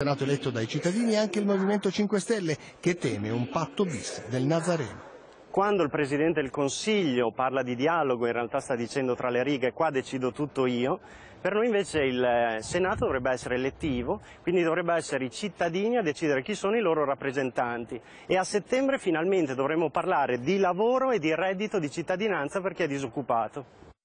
Senato eletto dai cittadini e anche il Movimento 5 Stelle che teme un patto bis del Nazareno. Quando il Presidente del Consiglio parla di dialogo, in realtà sta dicendo tra le righe qua decido tutto io, per noi invece il eh, Senato dovrebbe essere elettivo, quindi dovrebbe essere i cittadini a decidere chi sono i loro rappresentanti e a settembre finalmente dovremo parlare di lavoro e di reddito di cittadinanza per chi è disoccupato.